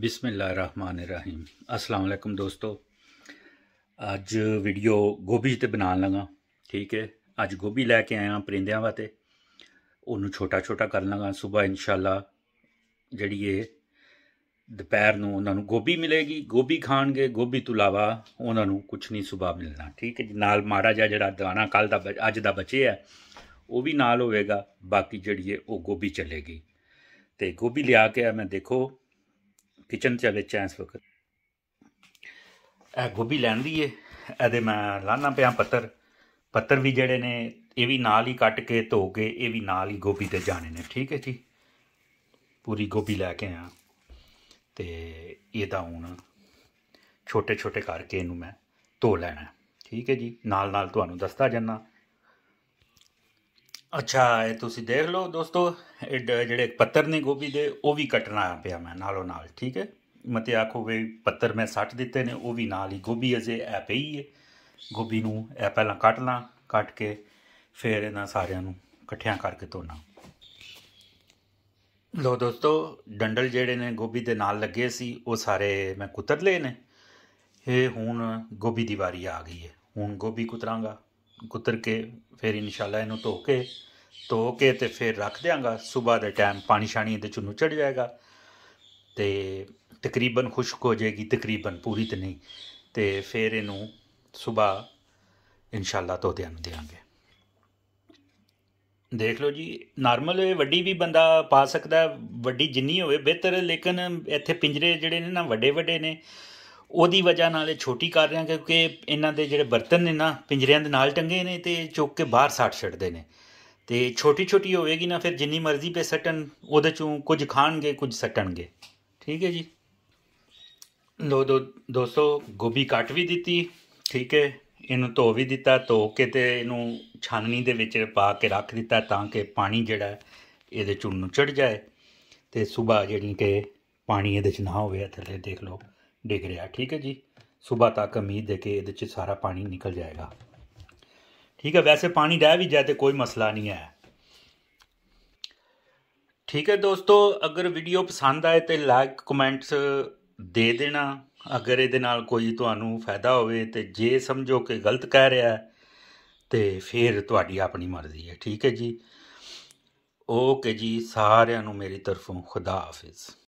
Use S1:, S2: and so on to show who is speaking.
S1: ਬਿਸਮਿਲ੍ਲਾਹਿਰਰahmanirrahim ਅਸਲਾਮ ਅਲੈਕਮ ਦੋਸਤੋ ਅੱਜ ਵੀਡੀਓ ਗੋਭੀ ਤੇ ਬਣਾਉਣ ਲਗਾ ਠੀਕ ਹੈ ਅੱਜ ਗੋਭੀ ਲੈ ਕੇ ਆਇਆ ਪਰਿੰਦਿਆਂ ਵਾਤੇ ਉਹਨੂੰ ਛੋਟਾ ਛੋਟਾ ਕਰਨ ਲਗਾ ਸਵੇਰ ਇਨਸ਼ਾਅੱਲਾ ਜਿਹੜੀ ਇਹ ਦੁਪਹਿਰ ਨੂੰ ਉਹਨਾਂ ਨੂੰ ਗੋਭੀ ਮਿਲੇਗੀ ਗੋਭੀ ਖਾਣਗੇ ਗੋਭੀ ਤੋਂ ਇਲਾਵਾ ਉਹਨਾਂ ਨੂੰ ਕੁਝ ਨਹੀਂ ਸਵੇਰ ਮਿਲਣਾ ਠੀਕ ਹੈ ਨਾਲ ਮਾੜਾ ਜਿਹਾ ਜਿਹੜਾ ਦਾਣਾ ਕੱਲ ਦਾ ਅੱਜ ਦਾ ਬਚਿਆ ਉਹ ਵੀ ਨਾਲ ਹੋਵੇਗਾ ਬਾਕੀ ਜਿਹੜੀ ਹੈ ਉਹ ਗੋਭੀ ਚੱਲੇਗੀ ਤੇ ਗੋਭੀ ਲਿਆ ਕੇ ਮੈਂ ਦੇਖੋ ਕਿਚਨ 'ਚ ਵਿੱਚ ਐ ਇਸ ਵਕਤ ਇਹ ਗੋਭੀ ਲੈਣ ਦੀ ਏ ਇਹਦੇ ਮੈਂ ਲਾਣਾ ਪਿਆ ਪੱਤਰ ਪੱਤਰ ਵੀ ਜਿਹੜੇ ਨੇ ਇਹ ਵੀ ਨਾਲ ਹੀ ਕੱਟ ਕੇ ਧੋ ਕੇ ਇਹ ਵੀ ਨਾਲ ਹੀ ਗੋਭੀ ਤੇ ਜਾਣੇ ਨੇ ਠੀਕ ਹੈ ਜੀ ਪੂਰੀ ਗੋਭੀ ਲੈ ਕੇ ਆ ਤੇ ਇਹਦਾ ਹੁਣ ਛੋਟੇ ਛੋਟੇ ਕਰਕੇ ਇਹਨੂੰ ਮੈਂ ਧੋ ਲੈਣਾ ਠੀਕ ਹੈ ਜੀ ਨਾਲ ਨਾਲ ਤੁਹਾਨੂੰ ਦੱਸਦਾ ਜੰਨਾ ਅੱਛਾ ਇਹ ਤੁਸੀਂ ਦੇਖ ਲਓ ਦੋਸਤੋ ਜਿਹੜੇ ਪੱਤਰ ਨੇ ਗੋਭੀ ਦੇ ਉਹ ਵੀ ਕੱਟਣਾ ਪਿਆ ਮੈਂ ਨਾਲੋਂ ਨਾਲ ਠੀਕ ਹੈ ਮਤੇ ਆਖੋ ਵੀ ਪੱਤਰ ਮੈਂ ਸੱਟ ਦਿੱਤੇ ਨੇ ਉਹ ਵੀ ਨਾਲ ਹੀ ਗੋਭੀ ਅਜੇ ਐ ਪਈ ਹੈ ਗੋਭੀ ਨੂੰ ਐ ਪਹਿਲਾਂ ਕੱਟ ਲਾਂ ਕੱਟ ਕੇ ਫਿਰ ਇਹਨਾਂ ਸਾਰਿਆਂ ਨੂੰ ਇਕੱਠਿਆਂ ਕਰਕੇ ਧੋਣਾ ਲੋ ਦੋਸਤੋ ਡੰਡਲ ਜਿਹੜੇ ਨੇ ਗੋਭੀ ਦੇ ਨਾਲ ਲੱਗੇ ਸੀ ਉਹ ਸਾਰੇ ਮੈਂ ਕੁਤਰ ਲਏ ਨੇ ਇਹ ਹੁਣ ਗੋਭੀ ਦੀ ਵਾਰੀ ਆ ਗਈ ਹੈ ਹੁਣ ਗੋਭੀ ਕੁਤਰਾਂਗਾ ਗੁੱਤਰ ਕੇ ਫਿਰ ਇਨਸ਼ਾਅੱਲਾ ਇਹਨੂੰ ਧੋ ਕੇ ਧੋ ਕੇ ਤੇ ਫਿਰ ਰੱਖ ਦਿਆਂਗਾ ਸਵੇਰ ਦੇ ਟਾਈਮ ਪਾਣੀ ਛਾਣੀ ਇਹਦੇ ਚੁੰਨੂ ਚੜ ਜਾਏਗਾ ਤੇ ਤਕਰੀਬਨ ਖੁਸ਼ਕ ਹੋ ਜਾਏਗੀ ਤਕਰੀਬਨ ਪੂਰੀ ਤੇ ਨਹੀਂ ਤੇ ਫਿਰ ਇਹਨੂੰ ਸਵੇਰ ਇਨਸ਼ਾਅੱਲਾ ਧੋ ਦੇ ਦੇਵਾਂਗੇ ਦੇਖ ਲਓ ਜੀ ਨਾਰਮਲ ਵੱਡੀ ਵੀ ਬੰਦਾ ਪਾ ਸਕਦਾ ਵੱਡੀ ਜਿੰਨੀ ਹੋਵੇ ਬਿਹਤਰ ਲੇਕਿਨ ਇੱਥੇ ਪਿੰਜਰੇ ਜਿਹੜੇ ਨੇ ਨਾ ਵੱਡੇ ਵੱਡੇ ਨੇ ਉਹਦੀ ਵਜ੍ਹਾ ਨਾਲ ਇਹ ਛੋਟੀ ਕਰ ਰਹੇ ਹਾਂ ਕਿਉਂਕਿ ਇਹਨਾਂ ਦੇ ਜਿਹੜੇ ਬਰਤਨ ਨੇ ਨਾ ਪਿੰਜਰਿਆਂ ਦੇ ਨਾਲ ਟੰਗੇ ਨੇ ਤੇ ਚੁੱਕ ਕੇ ਬਾਹਰ ਸਾੜ ਛੱਡਦੇ ਨੇ ਤੇ ਛੋਟੀ ਛੋਟੀ ਹੋਵੇਗੀ ਨਾ ਫਿਰ ਜਿੰਨੀ ਮਰਜ਼ੀ ਪੇ ਸਟਣ ਉਹਦੇ ਚੋਂ ਕੁਝ ਖਾਣਗੇ ਕੁਝ ਸਟਣਗੇ ਠੀਕ ਹੈ ਜੀ ਲੋ ਦੋ ਦੋਸਤੋ ਗੋਭੀ ਕੱਟ ਵੀ ਦਿੱਤੀ ਠੀਕ ਹੈ ਇਹਨੂੰ ਧੋ ਵੀ ਦਿੱਤਾ ਧੋ ਕੇ ਤੇ ਇਹਨੂੰ ਛਾਨਣੀ ਦੇ ਵਿੱਚ ਪਾ ਕੇ ਰੱਖ ਦਿੱਤਾ ਤਾਂ ਕਿ ਪਾਣੀ ਜਿਹੜਾ ਇਹਦੇ ਚੋਂ ਨੂੰ ਚੜ ਜਾਏ ਤੇ ਸਵੇਰ ਜਿਹੜੀ ਕਿ ਪਾਣੀ ਇਹਦੇ ਚ ਨਾ ਹੋਵੇ ਥੱਲੇ ਦੇਖ ਲਓ ਡਿੱਗ ਰਿਹਾ ਠੀਕ ਹੈ ਜੀ ਸਵੇਰ ਤੱਕ ਉਮੀਦ ਹੈ ਕਿ ਇਹਦੇ ਚ ਸਾਰਾ ਪਾਣੀ ਨਿਕਲ ਜਾਏਗਾ ਠੀਕ ਹੈ ਵੈਸੇ ਪਾਣੀ ਰਹਿ ਵੀ ਜਾਏ ਤੇ ਕੋਈ ਮਸਲਾ ਨਹੀਂ ਹੈ ਠੀਕ ਹੈ ਦੋਸਤੋ ਅਗਰ ਵੀਡੀਓ ਪਸੰਦ ਆਏ ਤੇ ਲਾਈਕ ਕਮੈਂਟਸ ਦੇ ਦੇਣਾ ਅਗਰ ਇਹਦੇ ਨਾਲ ਕੋਈ ਤੁਹਾਨੂੰ ਫਾਇਦਾ ਹੋਵੇ ਤੇ ਜੇ ਸਮਝੋ ਕਿ ਗਲਤ ਕਹਿ ਰਿਹਾ ਤੇ ਫਿਰ ਤੁਹਾਡੀ ਆਪਣੀ ਮਰਜ਼ੀ ਹੈ ਠੀਕ ਹੈ ਜੀ ਓਕੇ ਜੀ ਸਾਰਿਆਂ ਨੂੰ ਮੇਰੀ ਤਰਫੋਂ ਖੁਦਾ ਹਾਫਿਜ਼